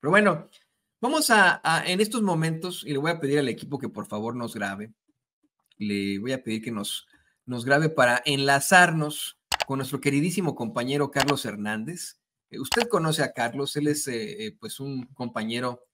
Pero bueno, vamos a, en estos momentos, y le voy a pedir al equipo que por favor nos grabe, le voy a pedir que nos, nos grabe para enlazarnos con nuestro queridísimo compañero Carlos Hernández. Eh, usted conoce a Carlos, él es eh, eh, pues un compañero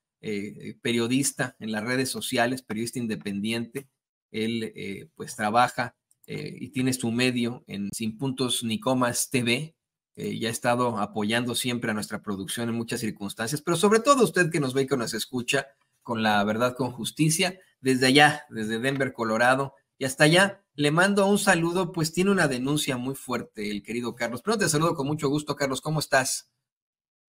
periodista en las redes sociales, periodista independiente. Él pues trabaja y tiene su medio en Sin Puntos ni comas TV, eh, ya y ha estado apoyando siempre a nuestra producción en muchas circunstancias, pero sobre todo usted que nos ve y que nos escucha con la verdad con justicia, desde allá, desde Denver, Colorado, y hasta allá le mando un saludo, pues tiene una denuncia muy fuerte el querido Carlos. Pero te saludo con mucho gusto, Carlos, ¿cómo estás?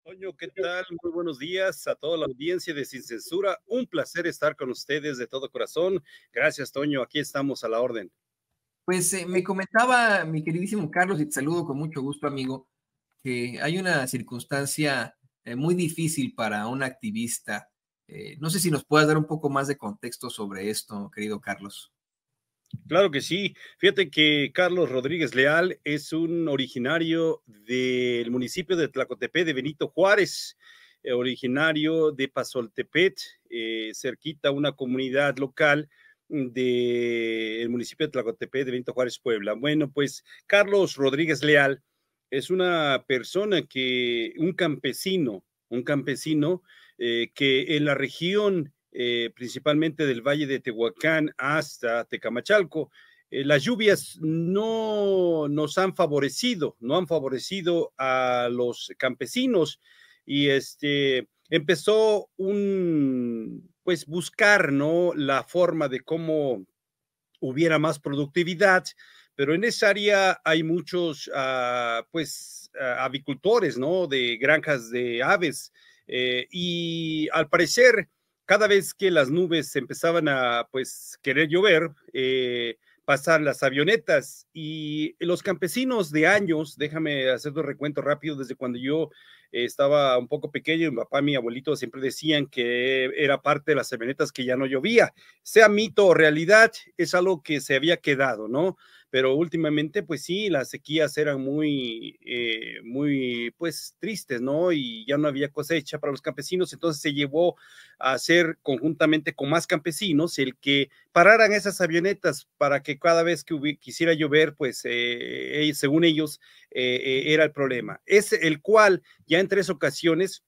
Toño, ¿qué tal? Muy buenos días a toda la audiencia de Sin Censura. Un placer estar con ustedes de todo corazón. Gracias, Toño. Aquí estamos a la orden. Pues eh, me comentaba mi queridísimo Carlos, y te saludo con mucho gusto, amigo, que hay una circunstancia eh, muy difícil para un activista. Eh, no sé si nos puedas dar un poco más de contexto sobre esto, querido Carlos. Claro que sí. Fíjate que Carlos Rodríguez Leal es un originario del municipio de Tlacotepec de Benito Juárez, originario de Pasoltepet, cerquita a una comunidad local del municipio de Tlacotepec de Benito Juárez, Puebla. Bueno, pues Carlos Rodríguez Leal es una persona que, un campesino, un campesino eh, que en la región eh, principalmente del Valle de Tehuacán hasta Tecamachalco, eh, las lluvias no nos han favorecido, no han favorecido a los campesinos y este empezó un pues buscar, ¿no? La forma de cómo hubiera más productividad, pero en esa área hay muchos, ah, pues, ah, avicultores, ¿no? De granjas de aves. Eh, y al parecer, cada vez que las nubes empezaban a, pues, querer llover, eh, pasar las avionetas y los campesinos de años, déjame hacer un recuento rápido, desde cuando yo eh, estaba un poco pequeño, mi papá, mi abuelito siempre decían que era parte de las avionetas que ya no llovía. Sea mito o realidad, es algo que se había quedado, ¿no? pero últimamente, pues sí, las sequías eran muy, eh, muy, pues tristes, ¿no? Y ya no había cosecha para los campesinos, entonces se llevó a hacer conjuntamente con más campesinos el que pararan esas avionetas para que cada vez que quisiera llover, pues eh, eh, según ellos era el problema. Es el cual ya en tres ocasiones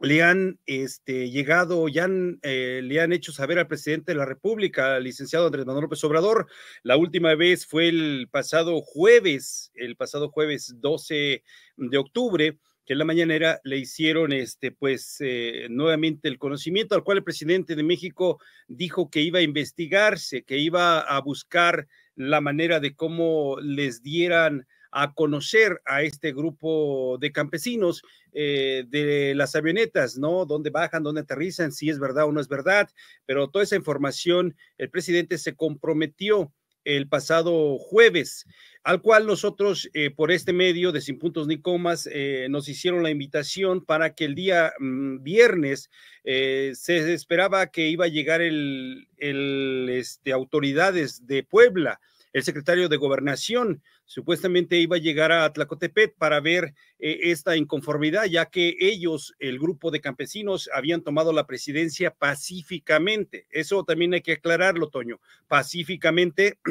le han este, llegado, ya eh, le han hecho saber al presidente de la República, al licenciado Andrés Manuel López Obrador. La última vez fue el pasado jueves, el pasado jueves 12 de octubre, que en la mañanera le hicieron este, pues, eh, nuevamente el conocimiento, al cual el presidente de México dijo que iba a investigarse, que iba a buscar la manera de cómo les dieran a conocer a este grupo de campesinos eh, de las avionetas, ¿no? Dónde bajan, dónde aterrizan, si es verdad o no es verdad, pero toda esa información el presidente se comprometió el pasado jueves, al cual nosotros eh, por este medio de Sin Puntos ni Comas eh, nos hicieron la invitación para que el día mm, viernes se esperaba que iba a llegar el, el este, autoridades de Puebla el secretario de Gobernación supuestamente iba a llegar a Tlacotepet para ver eh, esta inconformidad, ya que ellos, el grupo de campesinos, habían tomado la presidencia pacíficamente. Eso también hay que aclararlo, Toño. Pacíficamente.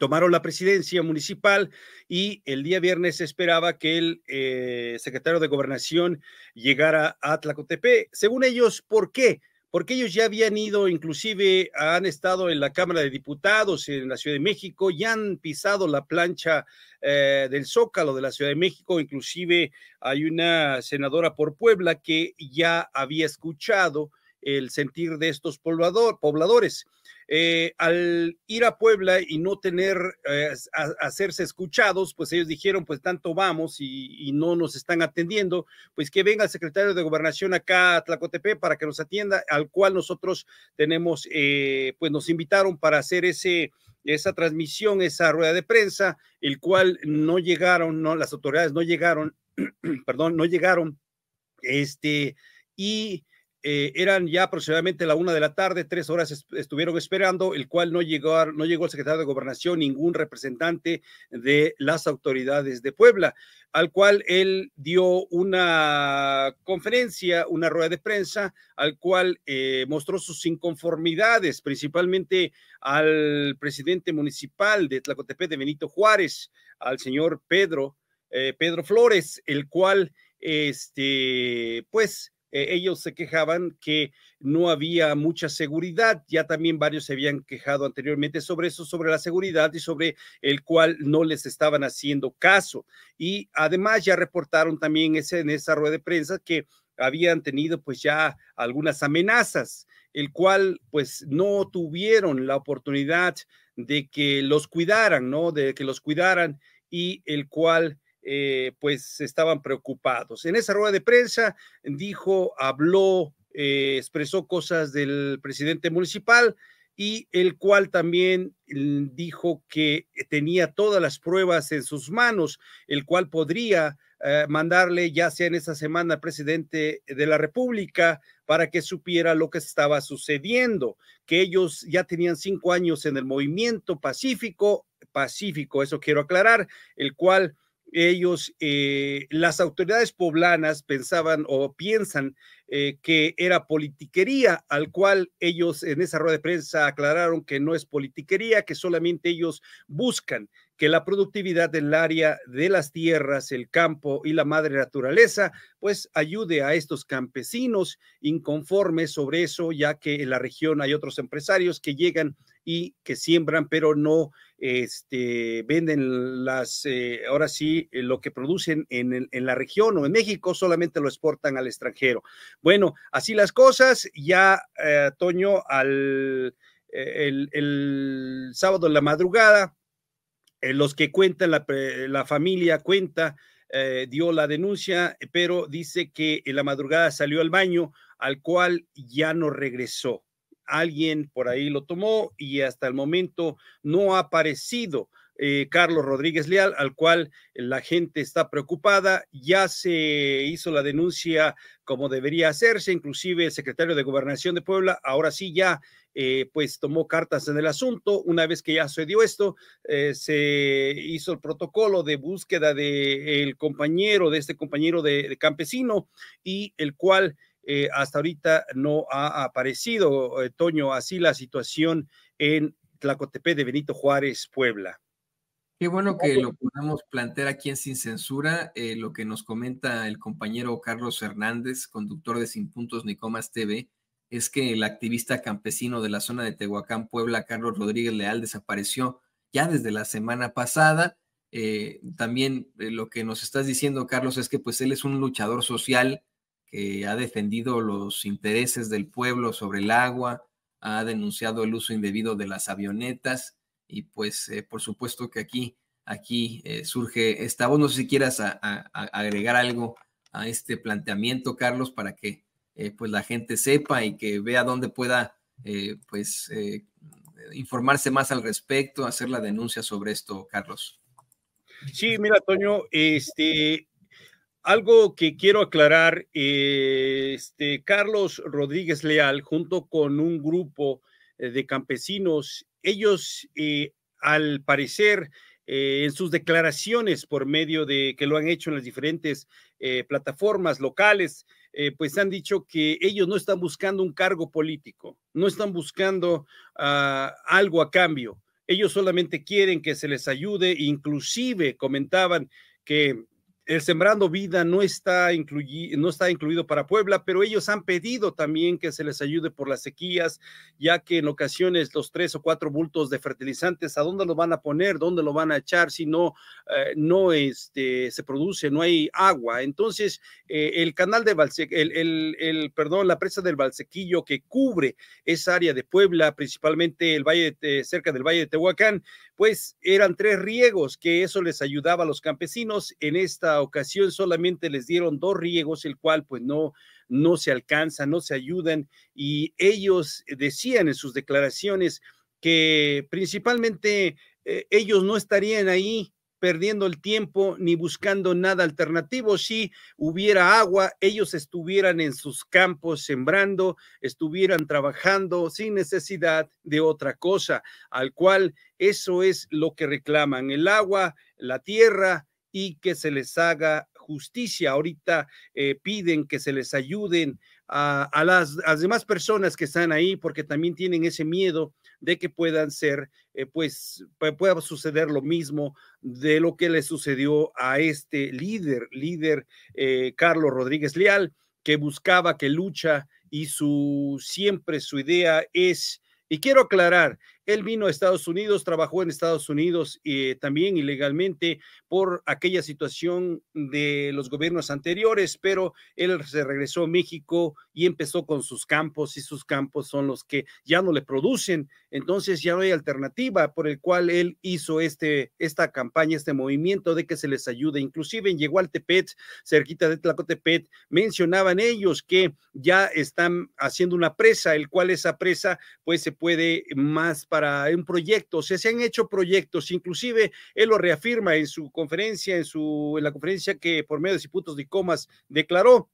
tomaron la presidencia municipal y el día viernes se esperaba que el eh, secretario de gobernación llegara a Tlacotepet. Según ellos, ¿por qué? porque ellos ya habían ido, inclusive han estado en la Cámara de Diputados en la Ciudad de México, ya han pisado la plancha eh, del Zócalo de la Ciudad de México, inclusive hay una senadora por Puebla que ya había escuchado el sentir de estos pobladores. Eh, al ir a Puebla y no tener, eh, hacerse escuchados, pues ellos dijeron, pues tanto vamos y, no nos están atendiendo, pues que venga el secretario de gobernación acá a Tlacotepe para que nos atienda, al cual nosotros tenemos, eh, pues nos invitaron para hacer ese esa transmisión, esa rueda de prensa, el cual no llegaron, no, las autoridades no llegaron, perdón, no llegaron, este, y eh, eran ya aproximadamente la una de la tarde, tres horas estuvieron esperando, el cual no llegó, no llegó el secretario de Gobernación, ningún representante de las autoridades de Puebla, al cual él dio una conferencia, una rueda de prensa, al cual eh, mostró sus inconformidades, principalmente al presidente municipal de Tlacotepec de Benito Juárez, al señor Pedro, eh, Pedro Flores, el cual, este, pues, eh, ellos se quejaban que no había mucha seguridad. Ya también varios se habían quejado anteriormente sobre eso, sobre la seguridad y sobre el cual no les estaban haciendo caso. Y además ya reportaron también ese, en esa rueda de prensa que habían tenido pues ya algunas amenazas, el cual pues no tuvieron la oportunidad de que los cuidaran, ¿no? De que los cuidaran y el cual eh, pues estaban preocupados. En esa rueda de prensa dijo, habló, eh, expresó cosas del presidente municipal y el cual también mm, dijo que tenía todas las pruebas en sus manos, el cual podría eh, mandarle ya sea en esa semana al presidente de la República para que supiera lo que estaba sucediendo, que ellos ya tenían cinco años en el movimiento pacífico, pacífico, eso quiero aclarar, el cual ellos, eh, las autoridades poblanas pensaban o piensan eh, que era politiquería, al cual ellos en esa rueda de prensa aclararon que no es politiquería, que solamente ellos buscan que la productividad del área de las tierras, el campo y la madre naturaleza, pues ayude a estos campesinos inconformes sobre eso, ya que en la región hay otros empresarios que llegan y que siembran, pero no este, venden las, eh, ahora sí, eh, lo que producen en, la región o en México, solamente lo exportan al extranjero. Bueno, así las cosas, ya eh, Toño, al, el, sábado en la madrugada, los que cuentan, la, la familia cuenta, dio la denuncia, pero dice que en la madrugada salió al baño, al cual ya no regresó alguien por ahí lo tomó y hasta el momento no ha aparecido eh, Carlos Rodríguez Leal, al cual la gente está preocupada. Ya se hizo la denuncia como debería hacerse, inclusive el secretario de Gobernación de Puebla, ahora sí ya, eh, pues tomó cartas en el asunto. Una vez que ya sucedió esto, eh, se hizo el protocolo de búsqueda del el compañero, de este compañero de campesino, y el cual eh, hasta ahorita no ha aparecido, eh, Toño, así la situación en Tlacotepe de Benito Juárez, Puebla. Qué bueno que lo podamos plantear aquí en Sin Censura, eh, lo que nos comenta el compañero Carlos Hernández, conductor de Sin Puntos Nicomas TV, es que el activista campesino de la zona de Tehuacán, Puebla, Carlos Rodríguez Leal, desapareció ya desde la semana pasada. también lo que nos estás diciendo, Carlos, es que pues él es un luchador social eh, ha defendido los intereses del pueblo sobre el agua, ha denunciado el uso indebido de las avionetas y pues eh, por supuesto que aquí, aquí eh, surge esta voz. No sé si quieras agregar algo a este planteamiento, Carlos, para que pues la gente sepa y que vea dónde pueda pues informarse más al respecto, hacer la denuncia sobre esto, Carlos. Sí, mira, Toño, este, algo que quiero aclarar, eh, este, Carlos Rodríguez Leal, junto con un grupo eh, de campesinos, ellos eh, al parecer en sus declaraciones por medio de que lo han hecho en las diferentes plataformas locales, pues han dicho que ellos no están buscando un cargo político, no están buscando ah, algo a cambio. Ellos solamente quieren que se les ayude, inclusive comentaban que el Sembrando Vida no está, no está incluido para Puebla, pero ellos han pedido también que se les ayude por las sequías, ya que en ocasiones los tres o cuatro bultos de fertilizantes, ¿a dónde lo van a poner? ¿Dónde lo van a echar si no, eh, no este, se produce, no hay agua? Entonces, eh, el canal de el, perdón, la presa del Balsequillo que cubre esa área de Puebla, principalmente el valle cerca del Valle de Tehuacán, pues eran tres riegos que eso les ayudaba a los campesinos en esta ocasión solamente les dieron dos riegos, el cual pues no, no se alcanza, no se ayudan y ellos decían en sus declaraciones que principalmente eh, ellos no estarían ahí perdiendo el tiempo ni buscando nada alternativo. Si hubiera agua, ellos estuvieran en sus campos sembrando, estuvieran trabajando sin necesidad de otra cosa, al cual eso es lo que reclaman, el agua, la tierra, y que se les haga justicia. Ahorita eh, piden que se les ayuden a, las, demás personas que están ahí porque también tienen ese miedo de que puedan ser, eh, pues pueda suceder lo mismo de lo que le sucedió a este líder, líder eh, Carlos Rodríguez Leal, que buscaba que lucha y su siempre su idea es, y quiero aclarar, él vino a Estados Unidos, trabajó en Estados Unidos y eh, también ilegalmente por aquella situación de los gobiernos anteriores, pero él se regresó a México y empezó con sus campos y sus campos son los que ya no le producen. Entonces ya no hay alternativa por el cual él hizo este, esta campaña, este movimiento de que se les ayude. Inclusive llegó al Tepet, cerquita de Tlacotepet, mencionaban ellos que ya están haciendo una presa, el cual esa presa pues se puede más para un proyecto, o sea, se han hecho proyectos, inclusive él lo reafirma en su conferencia, en, su, en la conferencia que por medio de si puntos y comas declaró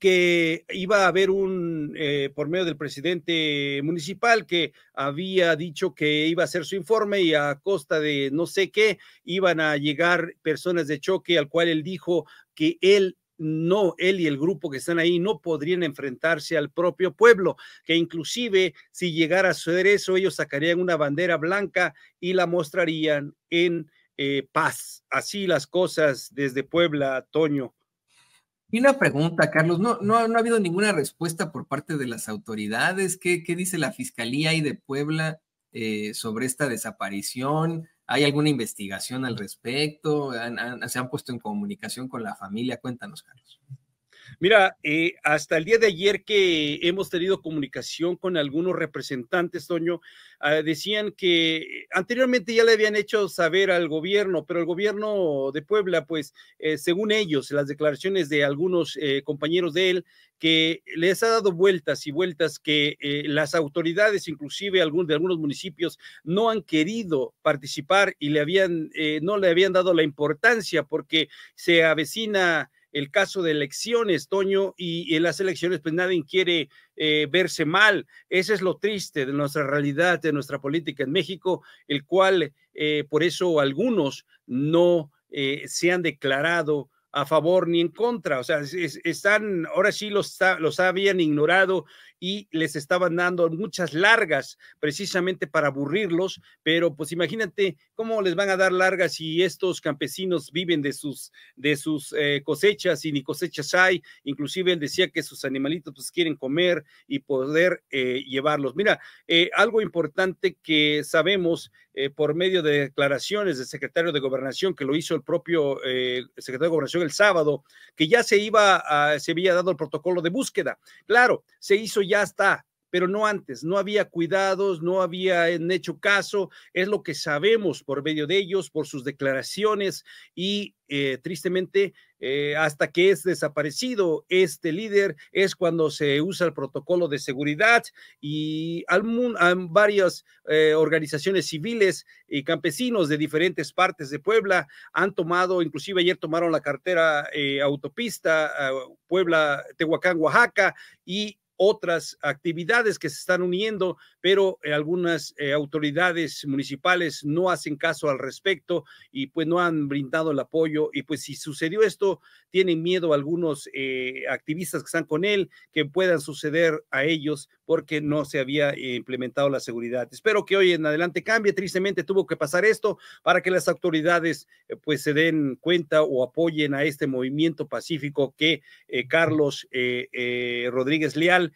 que iba a haber un, eh, por medio del presidente municipal, que había dicho que iba a hacer su informe y a costa de no sé qué, iban a llegar personas de choque, al cual él dijo que él no, él y el grupo que están ahí no podrían enfrentarse al propio pueblo, que inclusive si llegara a suceder eso, ellos sacarían una bandera blanca y la mostrarían en eh, paz. Así las cosas desde Puebla, Toño. Y una pregunta, Carlos, no, no, ha habido ninguna respuesta por parte de las autoridades. ¿Qué, qué dice la Fiscalía y de Puebla eh, sobre esta desaparición? ¿Hay alguna investigación al respecto? se han puesto en comunicación con la familia? Cuéntanos, Carlos. Mira, eh, hasta el día de ayer que hemos tenido comunicación con algunos representantes, Toño, ah, decían que anteriormente ya le habían hecho saber al gobierno, pero el gobierno de Puebla, pues, eh, según ellos, las declaraciones de algunos eh, compañeros de él, que les ha dado vueltas y vueltas, que las autoridades, inclusive algún de algunos municipios, no han querido participar y le habían, no le habían dado la importancia porque se avecina el caso de elecciones, Toño, y, en las elecciones, pues nadie quiere eh, verse mal. Ese es lo triste de nuestra realidad, de nuestra política en México, el cual eh, por eso algunos no eh, se han declarado a favor ni en contra. O sea, están, ahora sí los, los habían ignorado y les estaban dando muchas largas precisamente para aburrirlos, pero pues imagínate cómo les van a dar largas si estos campesinos viven de sus, de sus eh, cosechas y ni cosechas hay, inclusive él decía que sus animalitos pues, quieren comer y poder eh, llevarlos. Mira, eh, algo importante que sabemos por medio de declaraciones del secretario de Gobernación, que lo hizo el propio secretario de Gobernación el sábado, que ya se iba, se había dado el protocolo de búsqueda. Claro, se hizo ya ya está, pero no antes, no había cuidados, no había eh, hecho caso, es lo que sabemos por medio de ellos, por sus declaraciones y eh, tristemente eh, hasta que es desaparecido este líder es cuando se usa el protocolo de seguridad y al, varias organizaciones civiles y campesinos de diferentes partes de Puebla han tomado, inclusive ayer tomaron la cartera autopista Puebla-Tehuacán-Oaxaca y otras actividades que se están uniendo, pero eh, algunas eh, autoridades municipales no hacen caso al respecto y pues no han brindado el apoyo. Y pues si sucedió esto, tienen miedo algunos eh, activistas que están con él que puedan suceder a ellos porque no se había implementado la seguridad. Espero que hoy en adelante cambie. Tristemente tuvo que pasar esto para que las autoridades eh, pues se den cuenta o apoyen a este movimiento pacífico que eh, Carlos eh, Rodríguez Leal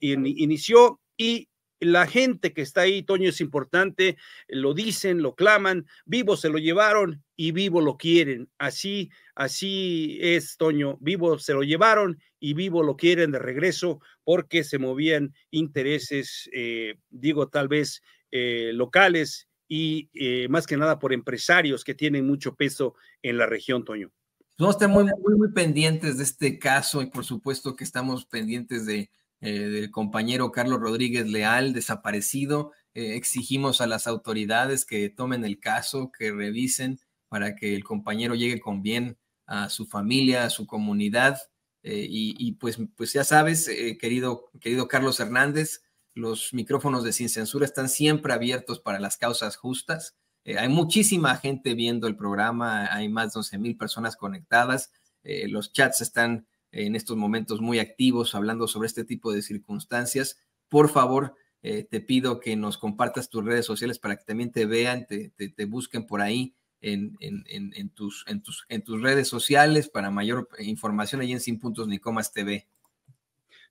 inició y la gente que está ahí, Toño, es importante, lo dicen, lo claman, vivo se lo llevaron y vivo lo quieren. Así, así es, Toño, vivo se lo llevaron y vivo lo quieren de regreso porque se movían intereses, eh, digo, tal vez eh, locales y eh, más que nada por empresarios que tienen mucho peso en la región, Toño. Pues vamos muy pendientes de este caso y por supuesto que estamos pendientes de, eh, del compañero Carlos Rodríguez Leal, desaparecido. Eh, exigimos a las autoridades que tomen el caso, que revisen para que el compañero llegue con bien a su familia, a su comunidad. Eh, y, pues, pues, ya sabes, querido, querido Carlos Hernández, los micrófonos de Sin Censura están siempre abiertos para las causas justas. hay muchísima gente viendo el programa, hay más de 11 mil personas conectadas, los chats están en estos momentos muy activos hablando sobre este tipo de circunstancias. Por favor, eh, te pido que nos compartas tus redes sociales para que también te vean, te, te, busquen por ahí en, en, tus, en, tus, en tus redes sociales para mayor información ahí en Sin Puntos ni Comas TV.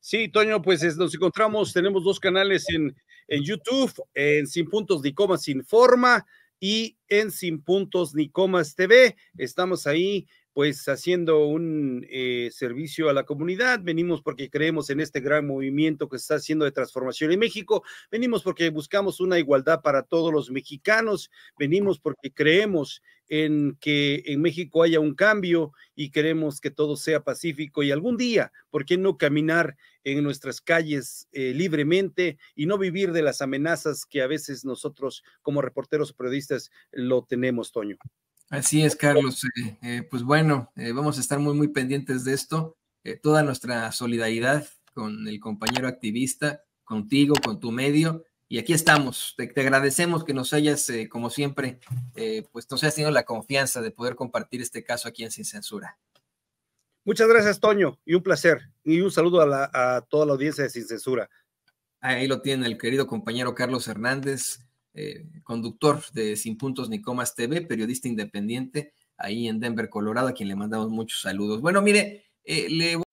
Sí, Toño, pues nos encontramos, tenemos dos canales en, en YouTube, en Sin Puntos ni Comas Informa y en Sin Puntos ni TV. Estamos ahí pues haciendo un eh, servicio a la comunidad, venimos porque creemos en este gran movimiento que se está haciendo de transformación en México, venimos porque buscamos una igualdad para todos los mexicanos, venimos porque creemos en que en México haya un cambio y queremos que todo sea pacífico y algún día, ¿por qué no caminar en nuestras calles eh, libremente y no vivir de las amenazas que a veces nosotros como reporteros o periodistas lo tenemos, Toño? Así es, Carlos. Eh, eh, pues bueno, eh, vamos a estar muy, muy pendientes de esto. toda nuestra solidaridad con el compañero activista, contigo, con tu medio. Y aquí estamos. Te, agradecemos que nos hayas, como siempre, pues nos hayas tenido la confianza de poder compartir este caso aquí en Sin Censura. Muchas gracias, Toño, y un placer. Y un saludo a, a toda la audiencia de Sin Censura. Ahí lo tiene el querido compañero Carlos Hernández eh, conductor de Sin Puntos ni Comas TV, periodista independiente ahí en Denver, Colorado, a quien le mandamos muchos saludos. Bueno, mire, eh, le voy